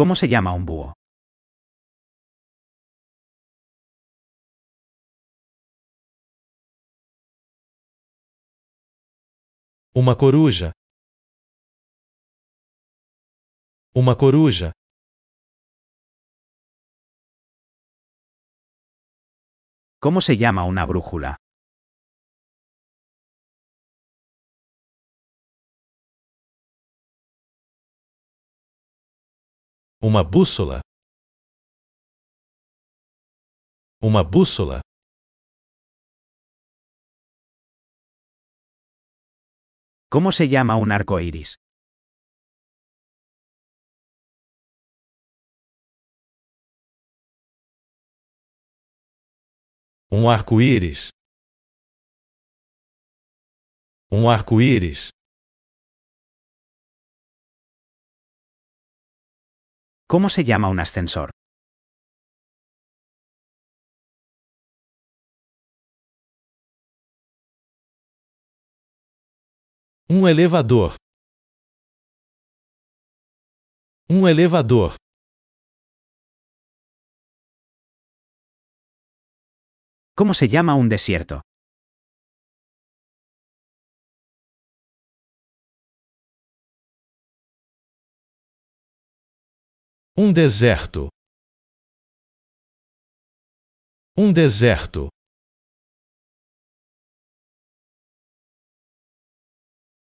¿Cómo se llama un búho? Una coruja. una coruja. ¿Cómo se llama una brújula? Uma bússola. Uma bússola. Como se llama um arco íris Um arco-íris. Um arco-íris. ¿Cómo se llama un ascensor? Un um elevador. Un um elevador. ¿Cómo se llama un desierto? Um deserto. Um deserto.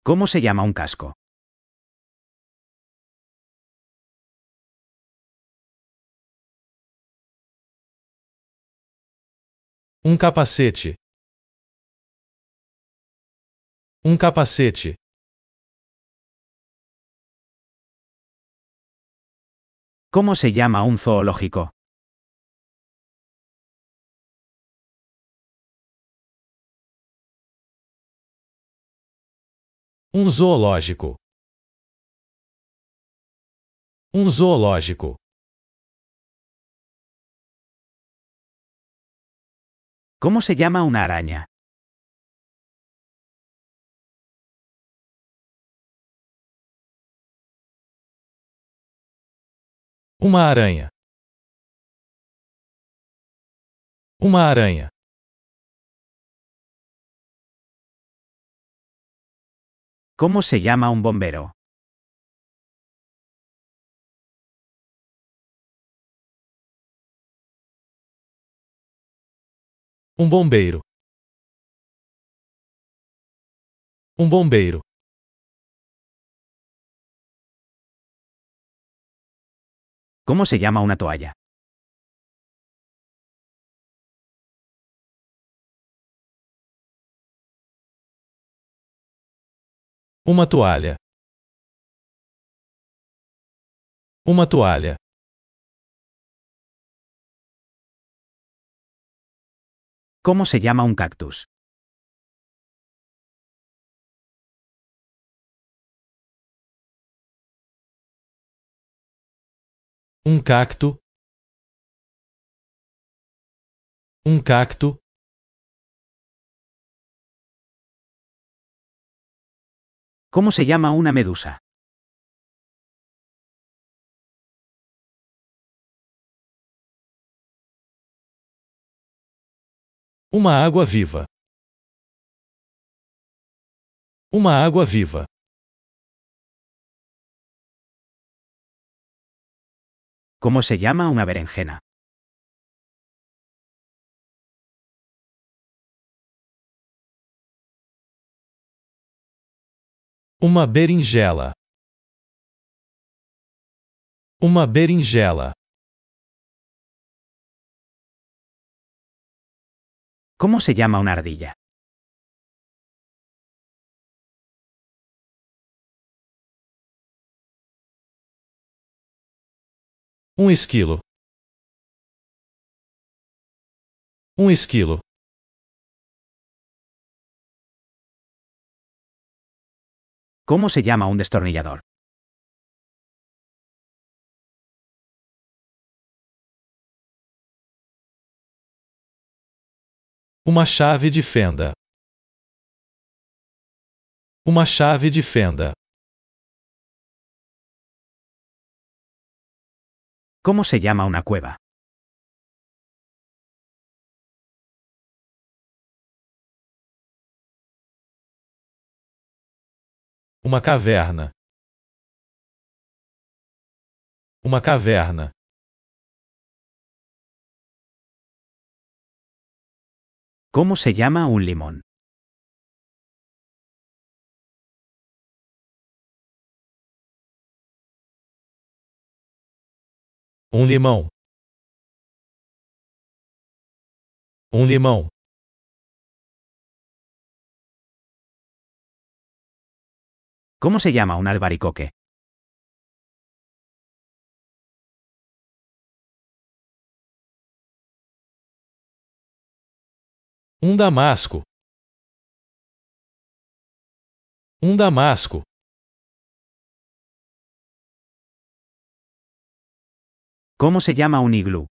como se llama un casco? Um capacete. Um capacete. ¿Cómo se llama un zoológico? Un um zoológico. Un um zoológico. ¿Cómo se llama una araña? Uma aranha. Uma aranha. Como se llama un bombero? Um bombeiro. Um bombeiro. ¿Cómo se llama una toalla? Una toalla. Una toalla. ¿Cómo se llama un cactus? um cacto, um cacto, como se llama uma medusa? Uma água viva. Uma água viva. ¿Cómo se llama una berenjena? Uma berinjela. Uma berinjela. ¿Cómo se llama una ardilla? Um esquilo. Um esquilo. como se llama un destornillador? Uma chave de fenda. Uma chave de fenda. ¿Cómo se llama una cueva? Una caverna. Una caverna. ¿Cómo se llama un limón? Un um limón. Un um limón. ¿Cómo se llama un albaricoque? Un um damasco. Un damasco. ¿Cómo se llama un iglú?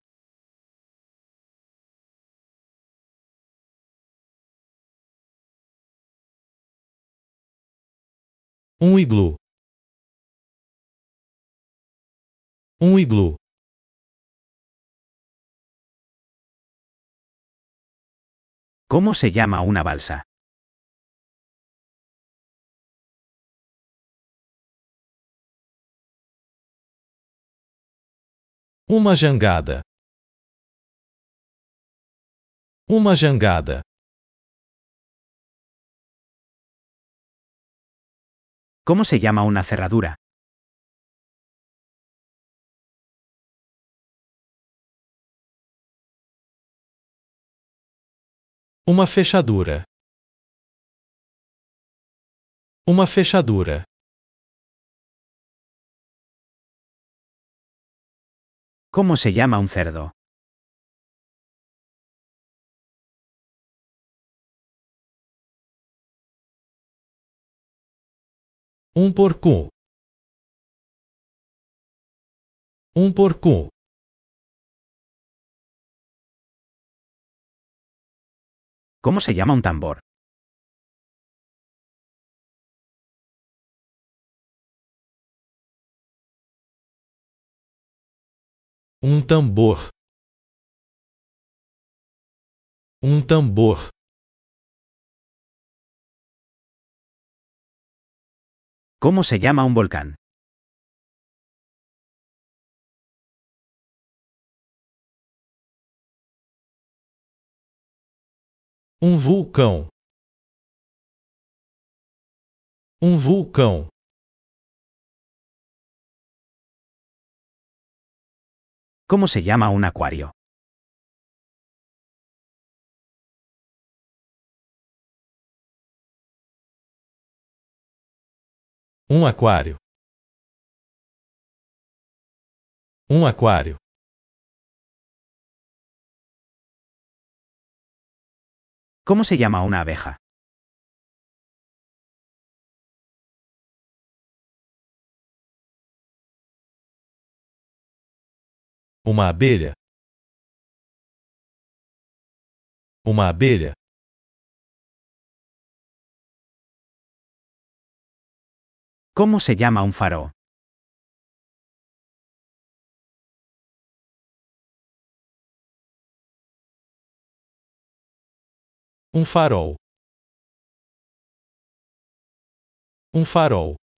Un iglú. Un iglú. ¿Cómo se llama una balsa? Uma jangada. Uma jangada. Como se llama uma cerradura? Uma fechadura. Uma fechadura. ¿Cómo se llama un cerdo? Un porco. Un porco. ¿Cómo se llama un tambor? tambor, um tambor. Como se llama un volcán? Um vulcão. Um vulcão. ¿Cómo se llama un acuario? Un acuario. Un acuario. ¿Cómo se llama una abeja? Uma abelha. Uma abelha. Como se llama um farol? Um farol. Um farol.